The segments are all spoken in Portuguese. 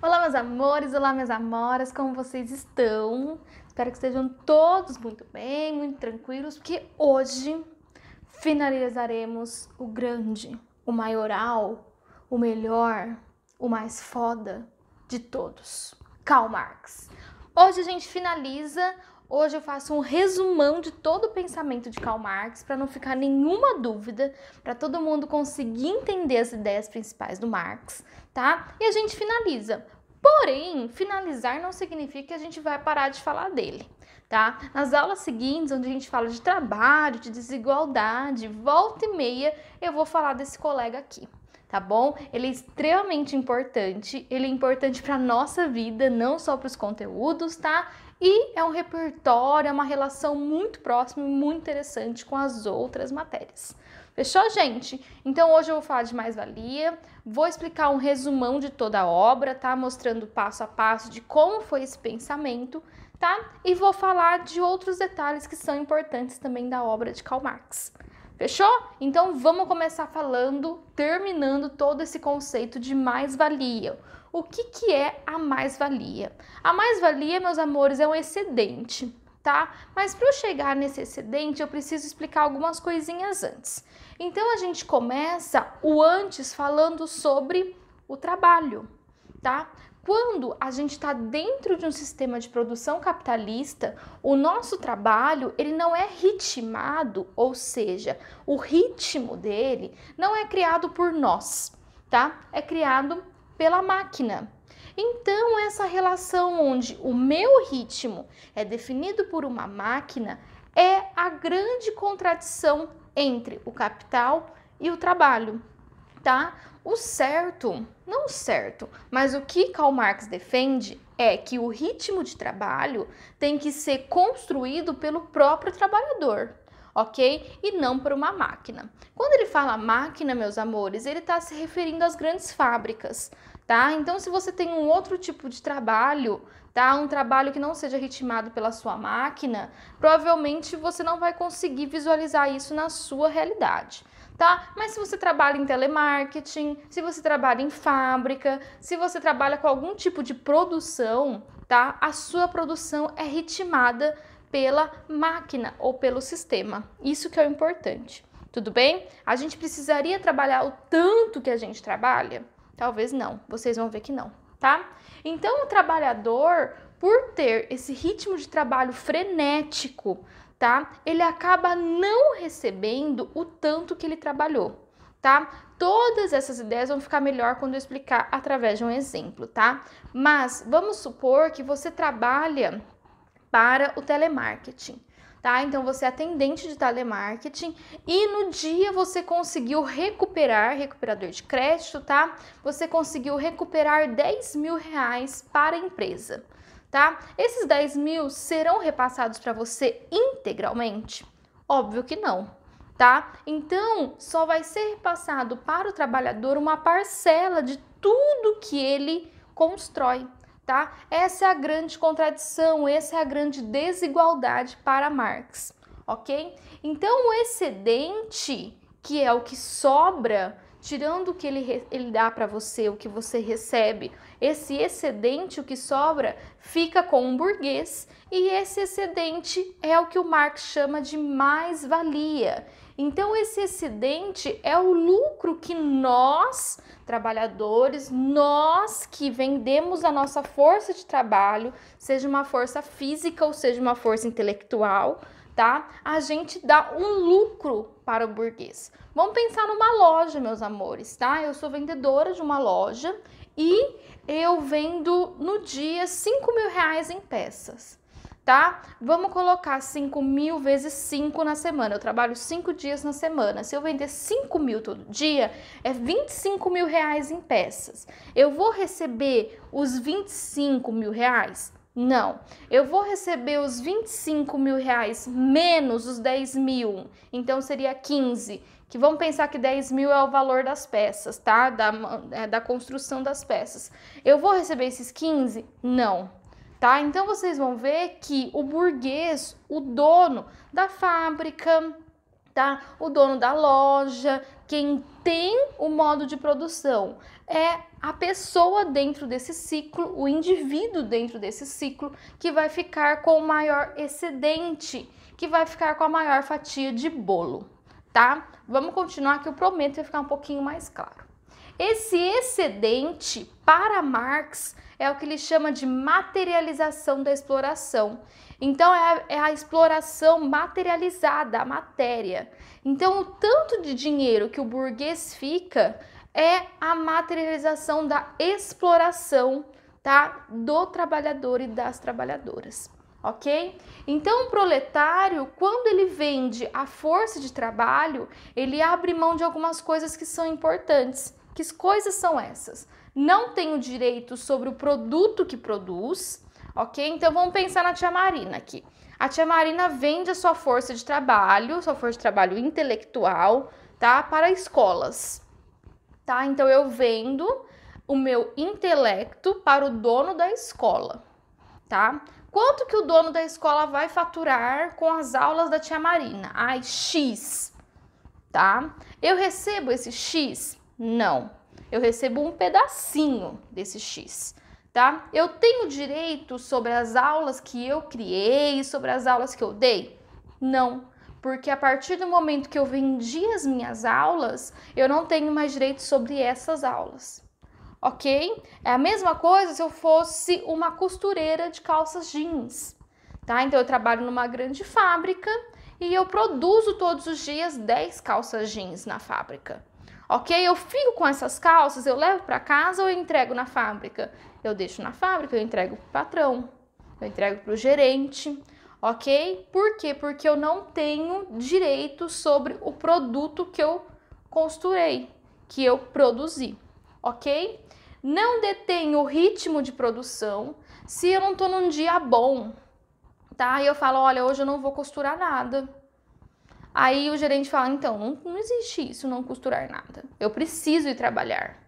Olá, meus amores, olá, minhas amoras, como vocês estão? Espero que estejam todos muito bem, muito tranquilos, porque hoje finalizaremos o grande, o maioral, o melhor, o mais foda de todos, Karl Marx. Hoje a gente finaliza Hoje eu faço um resumão de todo o pensamento de Karl Marx para não ficar nenhuma dúvida, para todo mundo conseguir entender as ideias principais do Marx, tá? E a gente finaliza. Porém, finalizar não significa que a gente vai parar de falar dele, tá? Nas aulas seguintes, onde a gente fala de trabalho, de desigualdade, volta e meia, eu vou falar desse colega aqui, tá bom? Ele é extremamente importante, ele é importante para nossa vida, não só para os conteúdos, tá? E é um repertório, é uma relação muito próxima e muito interessante com as outras matérias. Fechou, gente? Então hoje eu vou falar de mais-valia, vou explicar um resumão de toda a obra, tá? Mostrando passo a passo de como foi esse pensamento, tá? E vou falar de outros detalhes que são importantes também da obra de Karl Marx. Fechou? Então vamos começar falando, terminando todo esse conceito de mais-valia. O que, que é a mais-valia? A mais-valia, meus amores, é um excedente, tá? Mas para eu chegar nesse excedente, eu preciso explicar algumas coisinhas antes. Então a gente começa o antes falando sobre o trabalho, tá? Quando a gente está dentro de um sistema de produção capitalista, o nosso trabalho ele não é ritmado, ou seja, o ritmo dele não é criado por nós, tá? É criado pela máquina. Então, essa relação onde o meu ritmo é definido por uma máquina é a grande contradição entre o capital e o trabalho, tá? O certo, não certo, mas o que Karl Marx defende é que o ritmo de trabalho tem que ser construído pelo próprio trabalhador, ok? E não por uma máquina. Quando ele fala máquina, meus amores, ele está se referindo às grandes fábricas, tá? Então, se você tem um outro tipo de trabalho, tá? Um trabalho que não seja ritmado pela sua máquina, provavelmente você não vai conseguir visualizar isso na sua realidade. Tá? Mas se você trabalha em telemarketing, se você trabalha em fábrica, se você trabalha com algum tipo de produção, tá? A sua produção é ritmada pela máquina ou pelo sistema. Isso que é o importante. Tudo bem? A gente precisaria trabalhar o tanto que a gente trabalha? Talvez não, vocês vão ver que não, tá? Então, o trabalhador, por ter esse ritmo de trabalho frenético, tá? Ele acaba não recebendo o tanto que ele trabalhou, tá? Todas essas ideias vão ficar melhor quando eu explicar através de um exemplo, tá? Mas vamos supor que você trabalha para o telemarketing tá? Então você é atendente de telemarketing e no dia você conseguiu recuperar, recuperador de crédito, tá? Você conseguiu recuperar 10 mil reais para a empresa, tá? Esses 10 mil serão repassados para você integralmente? Óbvio que não, tá? Então, só vai ser repassado para o trabalhador uma parcela de tudo que ele constrói, tá? Essa é a grande contradição, essa é a grande desigualdade para Marx, ok? Então, o excedente, que é o que sobra, tirando o que ele, ele dá para você, o que você recebe, esse excedente, o que sobra, fica com o um burguês e esse excedente é o que o Marx chama de mais-valia. Então, esse excedente é o lucro que nós, trabalhadores, nós que vendemos a nossa força de trabalho, seja uma força física ou seja uma força intelectual, tá? A gente dá um lucro para o burguês. Vamos pensar numa loja, meus amores, tá? Eu sou vendedora de uma loja e eu vendo no dia 5 mil reais em peças tá? Vamos colocar 5 mil vezes 5 na semana. Eu trabalho 5 dias na semana. Se eu vender 5 mil todo dia, é 25 mil reais em peças. Eu vou receber os 25 mil reais? Não, eu vou receber os 25 mil reais menos os 10 mil, então seria 15. Que vamos pensar que 10 mil é o valor das peças, tá? Da, é, da construção das peças. Eu vou receber esses 15? Não, tá? Então vocês vão ver que o burguês, o dono da fábrica, tá? O dono da loja, quem tem o modo de produção é a pessoa dentro desse ciclo, o indivíduo dentro desse ciclo que vai ficar com o maior excedente, que vai ficar com a maior fatia de bolo, tá? Vamos continuar que eu prometo que vai ficar um pouquinho mais claro. Esse excedente, para Marx, é o que ele chama de materialização da exploração. Então, é a, é a, exploração materializada, a matéria. Então, o tanto de dinheiro que o burguês fica é a materialização da exploração tá? do trabalhador e das trabalhadoras. Ok? Então, o proletário, quando ele vende a força de trabalho, ele abre mão de algumas coisas que são importantes. Que coisas são essas? Não tem o direito sobre o produto que produz, ok? Então vamos pensar na tia Marina aqui. A tia Marina vende a sua força de trabalho, sua força de trabalho intelectual, tá? Para escolas, tá? Então eu vendo o meu intelecto para o dono da escola, tá? Quanto que o dono da escola vai faturar com as aulas da tia Marina? Ai, X, tá? Eu recebo esse X não. Eu recebo um pedacinho desse X, tá? Eu tenho direito sobre as aulas que eu criei, sobre as aulas que eu dei? Não. Porque a partir do momento que eu vendi as minhas aulas, eu não tenho mais direito sobre essas aulas. Ok? É a mesma coisa se eu fosse uma costureira de calças jeans, tá? Então eu trabalho numa grande fábrica e eu produzo todos os dias 10 calças jeans na fábrica ok? Eu fico com essas calças, eu levo para casa ou eu entrego na fábrica? Eu deixo na fábrica, eu entrego para o patrão, eu entrego para o gerente, ok? Por quê? Porque eu não tenho direito sobre o produto que eu costurei, que eu produzi, ok? Não detenho o ritmo de produção se eu não estou num dia bom, tá? E eu falo, olha, hoje eu não vou costurar nada Aí o gerente fala: então, não, não existe isso, não costurar nada. Eu preciso ir trabalhar.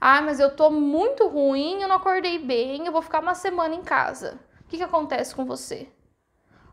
Ah, mas eu tô muito ruim, eu não acordei bem, eu vou ficar uma semana em casa. O que, que acontece com você?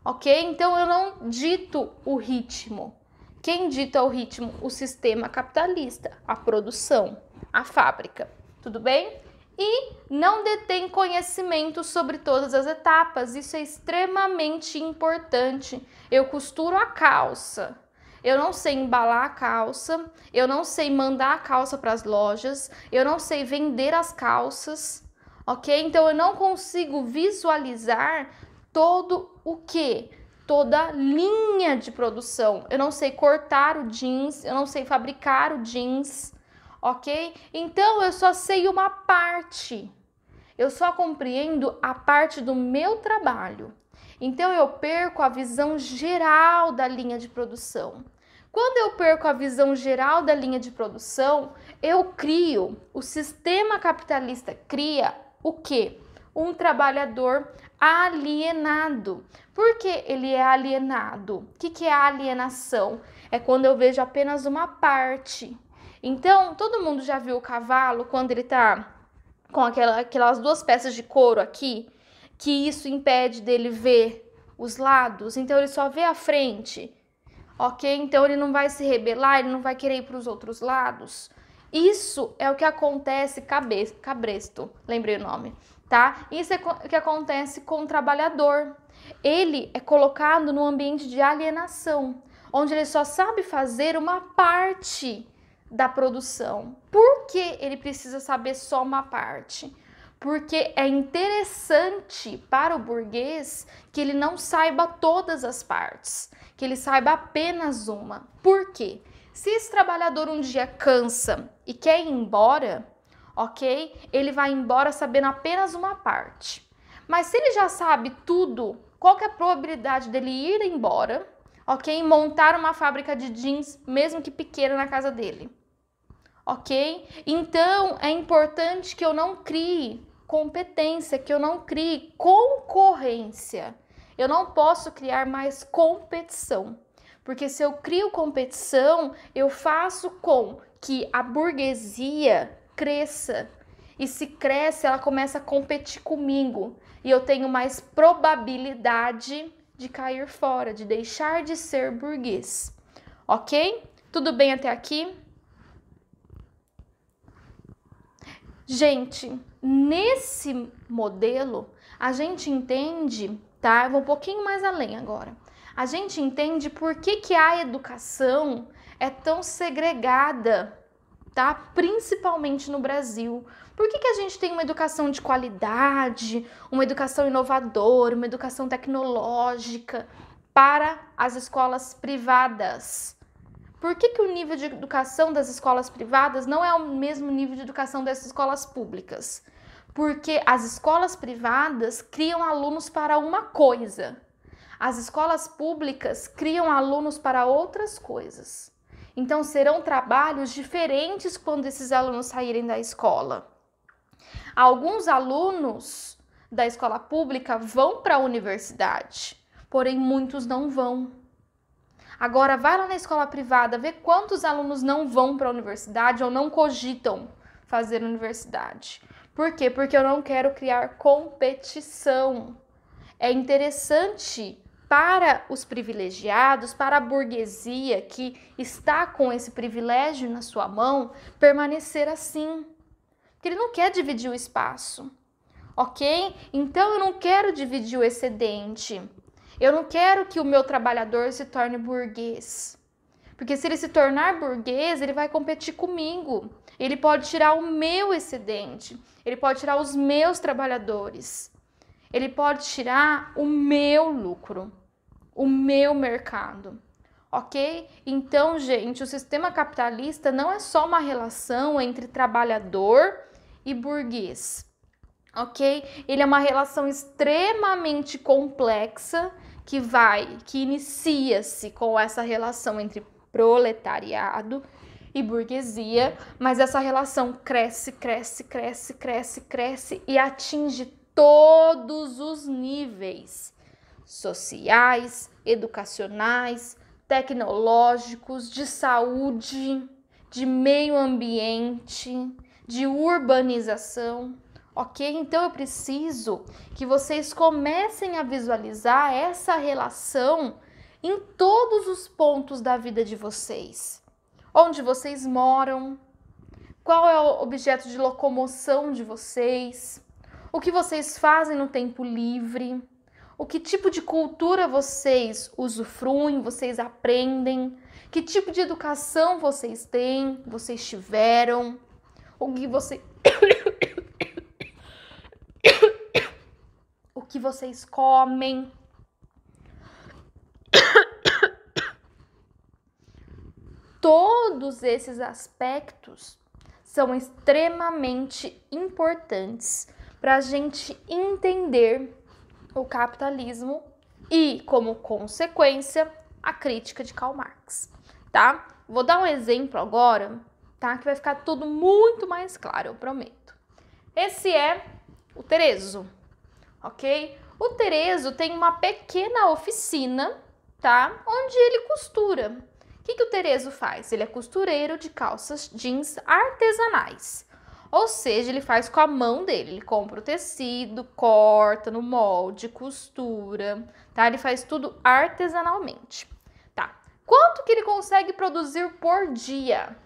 Ok? Então eu não dito o ritmo. Quem dita o ritmo? O sistema capitalista, a produção, a fábrica. Tudo bem? e não detém conhecimento sobre todas as etapas. Isso é extremamente importante. Eu costuro a calça. Eu não sei embalar a calça, eu não sei mandar a calça para as lojas, eu não sei vender as calças, ok? Então eu não consigo visualizar todo o que? Toda linha de produção. Eu não sei cortar o jeans, eu não sei fabricar o jeans, ok? Então eu só sei uma parte, eu só compreendo a parte do meu trabalho. Então eu perco a visão geral da linha de produção. Quando eu perco a visão geral da linha de produção, eu crio, o sistema capitalista cria o quê? Um trabalhador alienado. Por que ele é alienado? O que, que é alienação? É quando eu vejo apenas uma parte então, todo mundo já viu o cavalo quando ele tá com aquela, aquelas duas peças de couro aqui, que isso impede dele ver os lados, então ele só vê a frente, ok? Então ele não vai se rebelar, ele não vai querer ir para os outros lados. Isso é o que acontece cabresto, lembrei o nome, tá? Isso é o que acontece com o trabalhador. Ele é colocado num ambiente de alienação, onde ele só sabe fazer uma parte da produção. Por que ele precisa saber só uma parte? Porque é interessante para o burguês que ele não saiba todas as partes, que ele saiba apenas uma. Por quê? Se esse trabalhador um dia cansa e quer ir embora, ok? Ele vai embora sabendo apenas uma parte. Mas se ele já sabe tudo, qual é a probabilidade dele ir embora, ok? Montar uma fábrica de jeans, mesmo que pequena, na casa dele? ok? Então é importante que eu não crie competência, que eu não crie concorrência. Eu não posso criar mais competição, porque se eu crio competição, eu faço com que a burguesia cresça. E se cresce, ela começa a competir comigo e eu tenho mais probabilidade de cair fora, de deixar de ser burguês. Ok? Tudo bem até aqui? Gente, nesse modelo, a gente entende, tá? Eu vou um pouquinho mais além agora. A gente entende por que, que a educação é tão segregada, tá? Principalmente no Brasil. Por que, que a gente tem uma educação de qualidade, uma educação inovadora, uma educação tecnológica para as escolas privadas? por que, que o nível de educação das escolas privadas não é o mesmo nível de educação das escolas públicas? Porque as escolas privadas criam alunos para uma coisa, as escolas públicas criam alunos para outras coisas. Então, serão trabalhos diferentes quando esses alunos saírem da escola. Alguns alunos da escola pública vão para a universidade, porém muitos não vão. Agora, vai lá na escola privada, vê quantos alunos não vão para a universidade ou não cogitam fazer universidade. Por quê? Porque eu não quero criar competição. É interessante para os privilegiados, para a burguesia que está com esse privilégio na sua mão, permanecer assim. Porque ele não quer dividir o espaço, ok? Então eu não quero dividir o excedente. Eu não quero que o meu trabalhador se torne burguês. Porque se ele se tornar burguês, ele vai competir comigo. Ele pode tirar o meu excedente. Ele pode tirar os meus trabalhadores. Ele pode tirar o meu lucro, o meu mercado. Ok? Então, gente, o sistema capitalista não é só uma relação entre trabalhador e burguês. Ok? Ele é uma relação extremamente complexa que vai, que inicia-se com essa relação entre proletariado e burguesia, mas essa relação cresce, cresce, cresce, cresce, cresce e atinge todos os níveis sociais, educacionais, tecnológicos, de saúde, de meio ambiente, de urbanização. Ok? Então eu preciso que vocês comecem a visualizar essa relação em todos os pontos da vida de vocês. Onde vocês moram, qual é o objeto de locomoção de vocês, o que vocês fazem no tempo livre, o que tipo de cultura vocês usufruem, vocês aprendem, que tipo de educação vocês têm, vocês tiveram, o que você que vocês comem. Todos esses aspectos são extremamente importantes para a gente entender o capitalismo e, como consequência, a crítica de Karl Marx, tá? Vou dar um exemplo agora, tá? Que vai ficar tudo muito mais claro, eu prometo. Esse é o Terezo, ok? O Terezo tem uma pequena oficina, tá? Onde ele costura. O que, que o Terezo faz? Ele é costureiro de calças jeans artesanais. Ou seja, ele faz com a mão dele. Ele compra o tecido, corta no molde, costura, tá? Ele faz tudo artesanalmente. Tá. Quanto que ele consegue produzir por dia?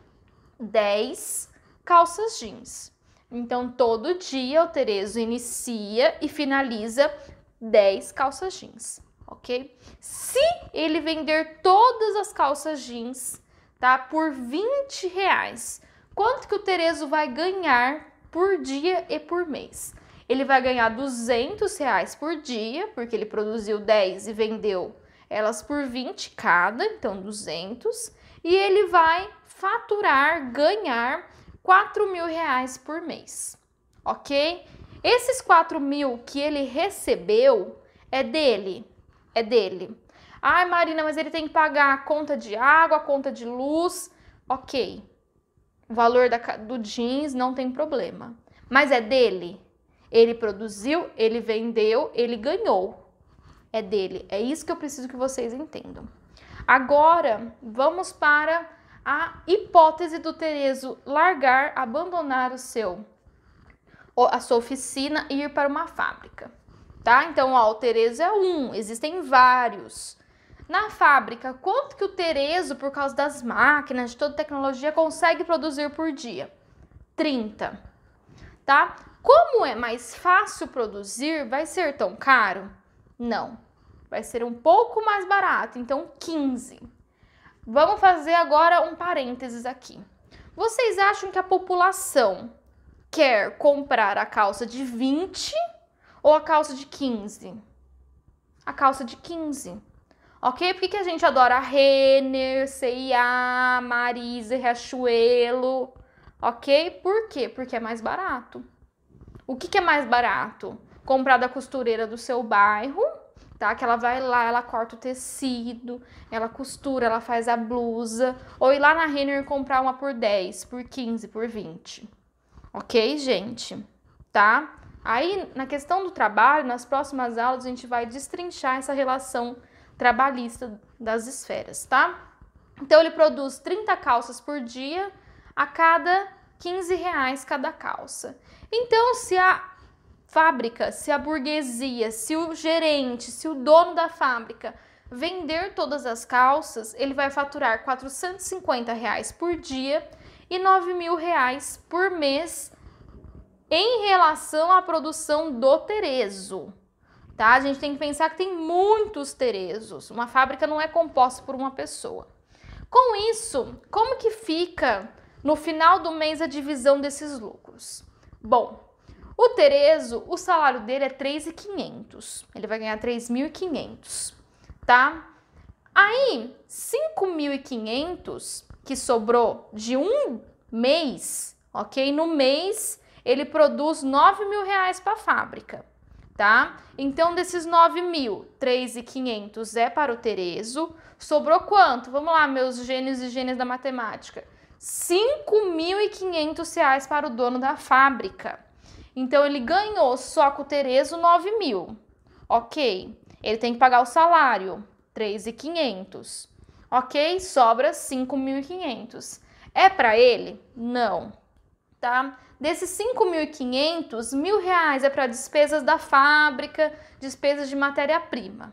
10 calças jeans. Então, todo dia o Terezo inicia e finaliza 10 calças jeans, ok? Se ele vender todas as calças jeans, tá? Por 20 reais, quanto que o Terezo vai ganhar por dia e por mês? Ele vai ganhar 200 reais por dia, porque ele produziu 10 e vendeu elas por 20 cada, então 200. E ele vai faturar, ganhar 4 mil reais por mês, ok? Esses 4 mil que ele recebeu é dele, é dele. Ai, Marina, mas ele tem que pagar a conta de água, a conta de luz, ok. O valor da, do jeans não tem problema, mas é dele. Ele produziu, ele vendeu, ele ganhou. É dele. É isso que eu preciso que vocês entendam. Agora, vamos para a hipótese do Terezo largar, abandonar o seu a sua oficina e ir para uma fábrica, tá? Então, ó, o Terezo é um, existem vários. Na fábrica, quanto que o Terezo, por causa das máquinas, de toda tecnologia, consegue produzir por dia? 30, tá? Como é mais fácil produzir, vai ser tão caro? Não, vai ser um pouco mais barato, então 15 Vamos fazer agora um parênteses aqui. Vocês acham que a população quer comprar a calça de 20 ou a calça de 15? A calça de 15. Ok? Por que, a gente adora Renner, CIA, Marisa, Riachuelo? Ok? Por quê? Porque é mais barato. O que, que é mais barato? Comprar da costureira do seu bairro tá? Que ela vai lá, ela corta o tecido, ela costura, ela faz a blusa. Ou ir lá na Renner comprar uma por 10, por 15, por 20. Ok, gente? Tá? Aí, na questão do trabalho, nas próximas aulas a gente vai destrinchar essa relação trabalhista das esferas, tá? Então, ele produz 30 calças por dia, a cada 15 reais cada calça. Então, se a fábrica, se a burguesia, se o gerente, se o dono da fábrica vender todas as calças, ele vai faturar 450 reais por dia e 9 mil reais por mês em relação à produção do Terezo. Tá? A gente tem que pensar que tem muitos Terezos. Uma fábrica não é composta por uma pessoa. Com isso, como que fica no final do mês a divisão desses lucros? Bom, o Terezo, o salário dele é 3.500. Ele vai ganhar 3.500, tá? Aí, 5.500 que sobrou de um mês, ok? No mês, ele produz 9 mil reais para a fábrica, tá? Então, desses 9 mil, 3.500 é para o Terezo. Sobrou quanto? Vamos lá, meus gênios e gênios da matemática. 5.500 reais para o dono da fábrica. Então ele ganhou só com o Terezo 9 mil. Ok, ele tem que pagar o salário, 3,500. Ok, sobra 5.500. É para ele? Não. Tá? Desses 5.500, mil reais é para despesas da fábrica, despesas de matéria-prima.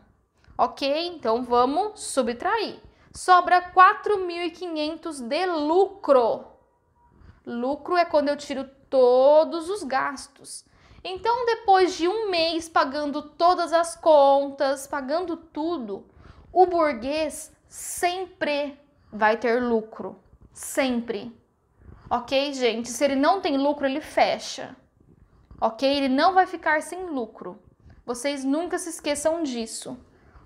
Ok, então vamos subtrair. Sobra 4.500 de lucro. Lucro é quando eu tiro todos os gastos. Então, depois de um mês pagando todas as contas, pagando tudo, o burguês sempre vai ter lucro. Sempre. Ok, gente? Se ele não tem lucro, ele fecha. Ok? Ele não vai ficar sem lucro. Vocês nunca se esqueçam disso.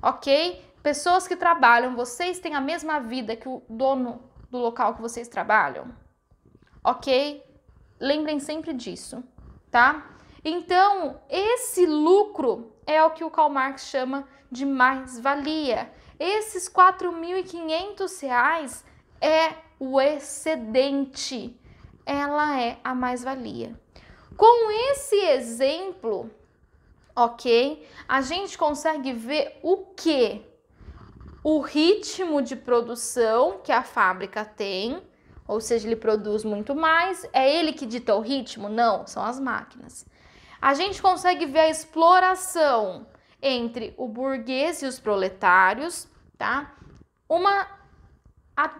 Ok? Pessoas que trabalham, vocês têm a mesma vida que o dono do local que vocês trabalham? Ok? Lembrem sempre disso, tá? Então, esse lucro é o que o Karl Marx chama de mais-valia. Esses R$ reais é o excedente. Ela é a mais-valia. Com esse exemplo, ok, a gente consegue ver o que? O ritmo de produção que a fábrica tem, ou seja, ele produz muito mais. É ele que dita o ritmo? Não, são as máquinas. A gente consegue ver a exploração entre o burguês e os proletários, tá? Uma,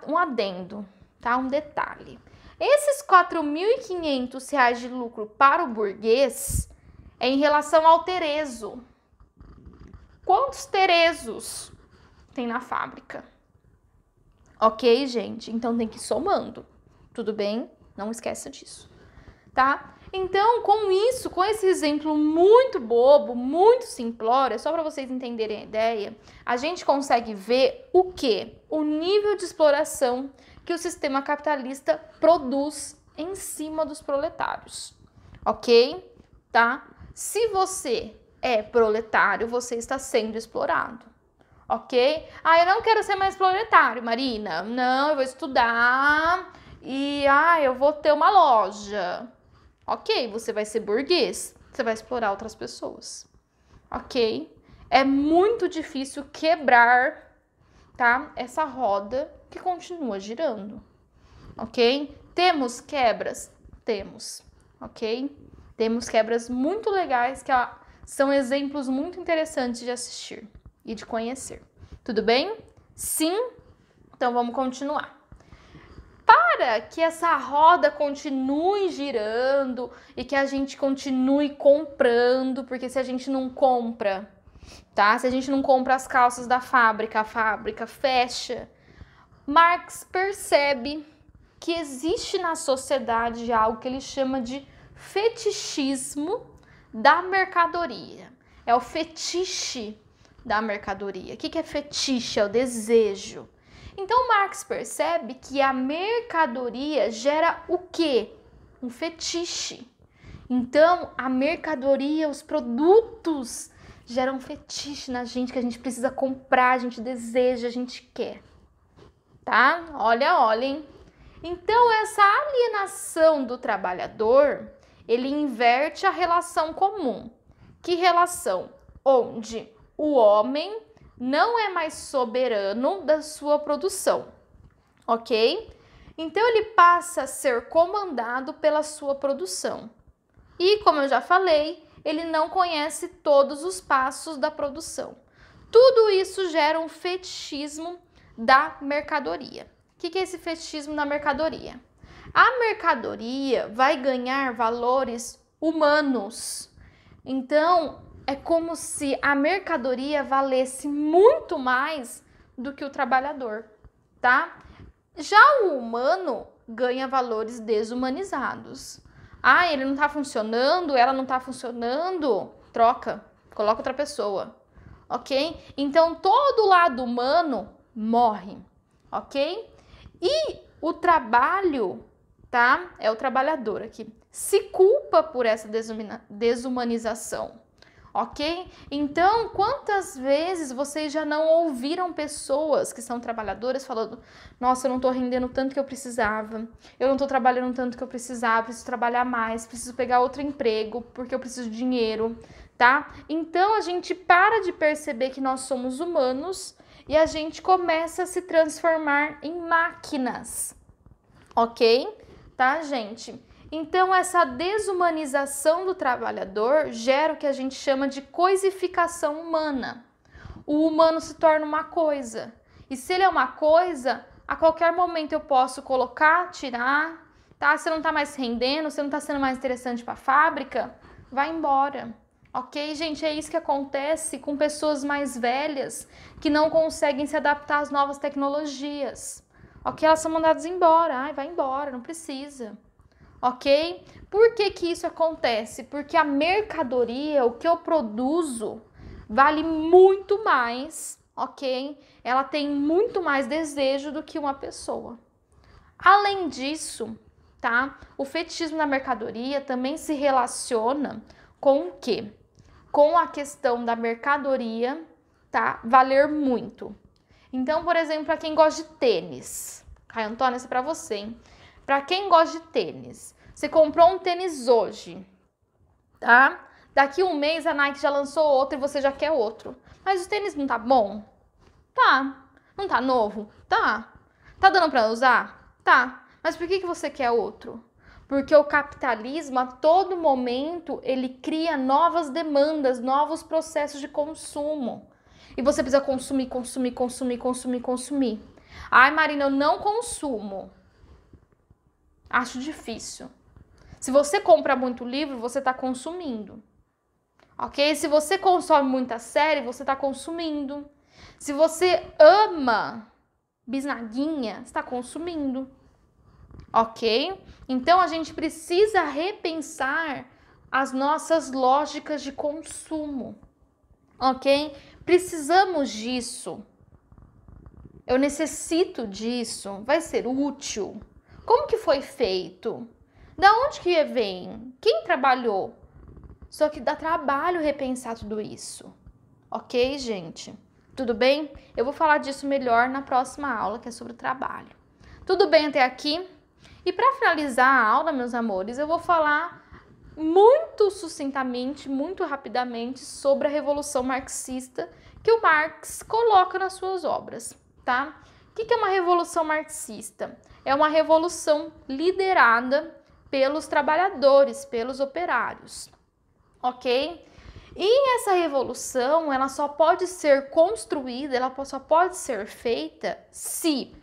um adendo, tá? Um detalhe. Esses R$ reais de lucro para o burguês é em relação ao Terezo. Quantos Terezos tem na fábrica? Ok, gente? Então tem que ir somando. Tudo bem? Não esqueça disso. Tá? Então, com isso, com esse exemplo muito bobo, muito simplório, é só para vocês entenderem a ideia, a gente consegue ver o que? O nível de exploração que o sistema capitalista produz em cima dos proletários. OK? Tá? Se você é proletário, você está sendo explorado ok? Ah, eu não quero ser mais proletário, Marina. Não, eu vou estudar e ah, eu vou ter uma loja. Ok, você vai ser burguês, você vai explorar outras pessoas, ok? É muito difícil quebrar, tá? Essa roda que continua girando, ok? Temos quebras, temos, ok? Temos quebras muito legais que ó, são exemplos muito interessantes de assistir e de conhecer. Tudo bem? Sim? Então vamos continuar. Para que essa roda continue girando e que a gente continue comprando, porque se a gente não compra, tá? Se a gente não compra as calças da fábrica, a fábrica fecha. Marx percebe que existe na sociedade algo que ele chama de fetichismo da mercadoria. É o fetiche da mercadoria. O que é fetiche? É o desejo. Então Marx percebe que a mercadoria gera o quê? Um fetiche. Então a mercadoria, os produtos geram fetiche na gente que a gente precisa comprar, a gente deseja, a gente quer. Tá? Olha, olhem. Então essa alienação do trabalhador, ele inverte a relação comum. Que relação? Onde o homem não é mais soberano da sua produção, ok? Então ele passa a ser comandado pela sua produção. E como eu já falei, ele não conhece todos os passos da produção. Tudo isso gera um fetichismo da mercadoria. O que é esse fetichismo da mercadoria? A mercadoria vai ganhar valores humanos. Então, é como se a mercadoria valesse muito mais do que o trabalhador, tá? Já o humano ganha valores desumanizados. Ah, ele não tá funcionando, ela não tá funcionando, troca, coloca outra pessoa, ok? Então todo lado humano morre, ok? E o trabalho, tá? É o trabalhador aqui, se culpa por essa desumanização ok? Então, quantas vezes vocês já não ouviram pessoas que são trabalhadoras falando: nossa, eu não estou rendendo tanto que eu precisava, eu não estou trabalhando tanto que eu precisava, preciso trabalhar mais, preciso pegar outro emprego porque eu preciso de dinheiro, tá? Então, a gente para de perceber que nós somos humanos e a gente começa a se transformar em máquinas, ok? Tá, gente? Então, essa desumanização do trabalhador gera o que a gente chama de coisificação humana. O humano se torna uma coisa. E se ele é uma coisa, a qualquer momento eu posso colocar, tirar, tá? Você não está mais rendendo, você não está sendo mais interessante para a fábrica, vai embora. Ok, gente, é isso que acontece com pessoas mais velhas que não conseguem se adaptar às novas tecnologias. Ok, elas são mandadas embora, ai, vai embora, não precisa ok? Por que, que isso acontece? Porque a mercadoria, o que eu produzo, vale muito mais, ok? Ela tem muito mais desejo do que uma pessoa. Além disso, tá? O fetichismo da mercadoria também se relaciona com o quê? Com a questão da mercadoria, tá? Valer muito. Então, por exemplo, para quem gosta de tênis, Caio Antônio, isso é para você, hein? Para quem gosta de tênis, você comprou um tênis hoje, tá? Daqui um mês a Nike já lançou outro e você já quer outro. Mas o tênis não tá bom? Tá. Não tá novo? Tá. Tá dando para usar? Tá. Mas por que, que você quer outro? Porque o capitalismo, a todo momento, ele cria novas demandas, novos processos de consumo. E você precisa consumir, consumir, consumir, consumir, consumir. Ai, Marina, eu não consumo. Acho difícil. Se você compra muito livro, você está consumindo. Ok? Se você consome muita série, você está consumindo. Se você ama bisnaguinha, está consumindo. Ok? Então a gente precisa repensar as nossas lógicas de consumo. Ok? Precisamos disso. Eu necessito disso. Vai ser útil como que foi feito? Da onde que vem? Quem trabalhou? Só que dá trabalho repensar tudo isso. Ok, gente? Tudo bem? Eu vou falar disso melhor na próxima aula, que é sobre o trabalho. Tudo bem até aqui? E para finalizar a aula, meus amores, eu vou falar muito sucintamente, muito rapidamente sobre a revolução marxista que o Marx coloca nas suas obras, tá? O que é uma revolução marxista? é uma revolução liderada pelos trabalhadores, pelos operários, ok? E essa revolução, ela só pode ser construída, ela só pode ser feita se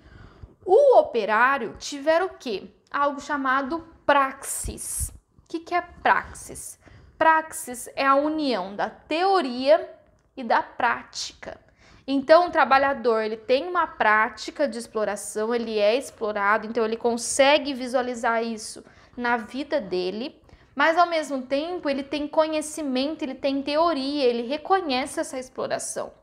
o operário tiver o quê? Algo chamado praxis. O que, que é praxis? Praxis é a união da teoria e da prática. Então, o trabalhador, ele tem uma prática de exploração, ele é explorado, então ele consegue visualizar isso na vida dele, mas ao mesmo tempo ele tem conhecimento, ele tem teoria, ele reconhece essa exploração.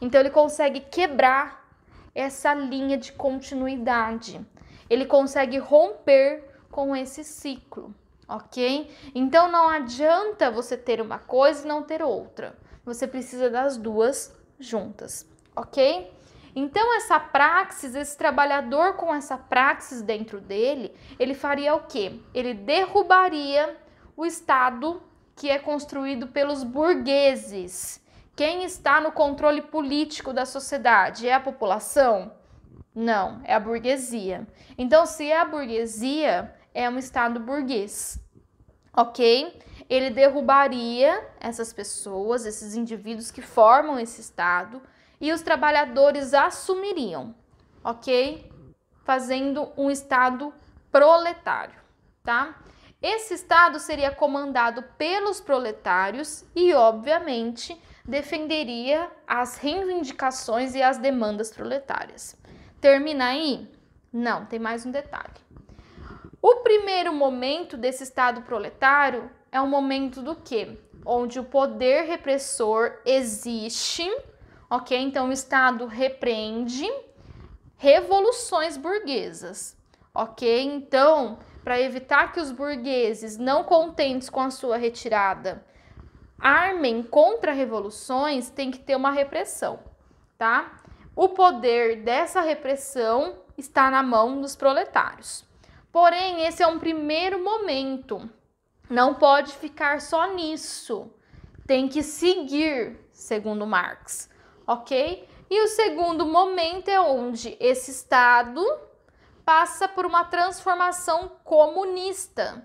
Então ele consegue quebrar essa linha de continuidade. Ele consegue romper com esse ciclo, ok? Então não adianta você ter uma coisa e não ter outra. Você precisa das duas juntas, ok? Então, essa praxis, esse trabalhador com essa praxis dentro dele, ele faria o quê? Ele derrubaria o Estado que é construído pelos burgueses. Quem está no controle político da sociedade? É a população? Não, é a burguesia. Então, se é a burguesia, é um Estado burguês, ok? ele derrubaria essas pessoas, esses indivíduos que formam esse Estado, e os trabalhadores assumiriam, ok? Fazendo um Estado proletário, tá? Esse Estado seria comandado pelos proletários e, obviamente, defenderia as reivindicações e as demandas proletárias. Termina aí? Não, tem mais um detalhe. O primeiro momento desse Estado proletário é um momento do quê? Onde o poder repressor existe, ok? Então o Estado repreende revoluções burguesas, ok? Então, para evitar que os burgueses, não contentes com a sua retirada, armem contra revoluções, tem que ter uma repressão, tá? O poder dessa repressão está na mão dos proletários. Porém, esse é um primeiro momento não pode ficar só nisso. Tem que seguir, segundo Marx, ok? E o segundo momento é onde esse Estado passa por uma transformação comunista.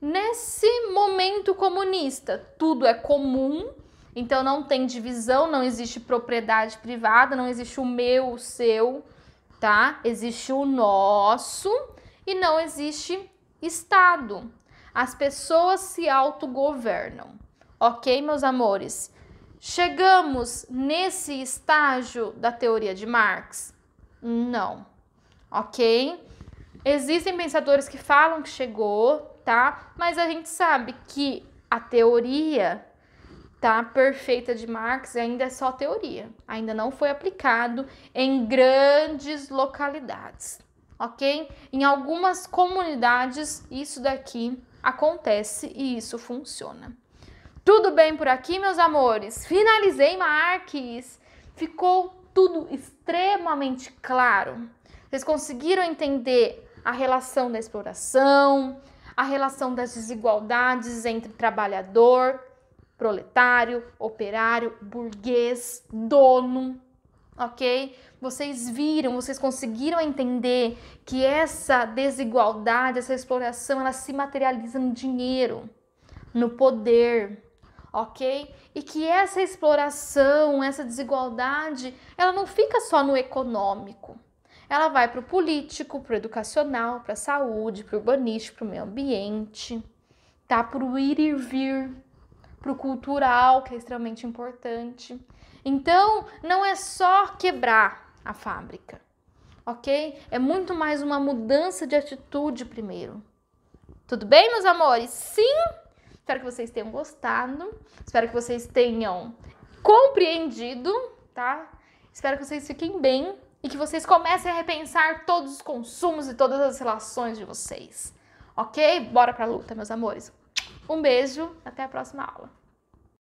Nesse momento comunista, tudo é comum, então não tem divisão, não existe propriedade privada, não existe o meu, o seu, tá? Existe o nosso e não existe Estado. As pessoas se autogovernam. Ok, meus amores? Chegamos nesse estágio da teoria de Marx? Não. Ok? Existem pensadores que falam que chegou, tá? Mas a gente sabe que a teoria tá perfeita de Marx ainda é só teoria, ainda não foi aplicado em grandes localidades, ok? Em algumas comunidades isso daqui acontece e isso funciona. Tudo bem por aqui, meus amores? Finalizei Marques. Ficou tudo extremamente claro. Vocês conseguiram entender a relação da exploração, a relação das desigualdades entre trabalhador, proletário, operário, burguês, dono, ok? Vocês viram, vocês conseguiram entender que essa desigualdade, essa exploração, ela se materializa no dinheiro, no poder, ok? E que essa exploração, essa desigualdade, ela não fica só no econômico. Ela vai para o político, para o educacional, para a saúde, para o urbanístico, para o meio ambiente, tá? Para o ir e vir, para o cultural, que é extremamente importante. Então, não é só quebrar, a fábrica, ok? É muito mais uma mudança de atitude primeiro. Tudo bem, meus amores? Sim! Espero que vocês tenham gostado, espero que vocês tenham compreendido, tá? Espero que vocês fiquem bem e que vocês comecem a repensar todos os consumos e todas as relações de vocês. Ok? Bora pra luta, meus amores. Um beijo, até a próxima aula.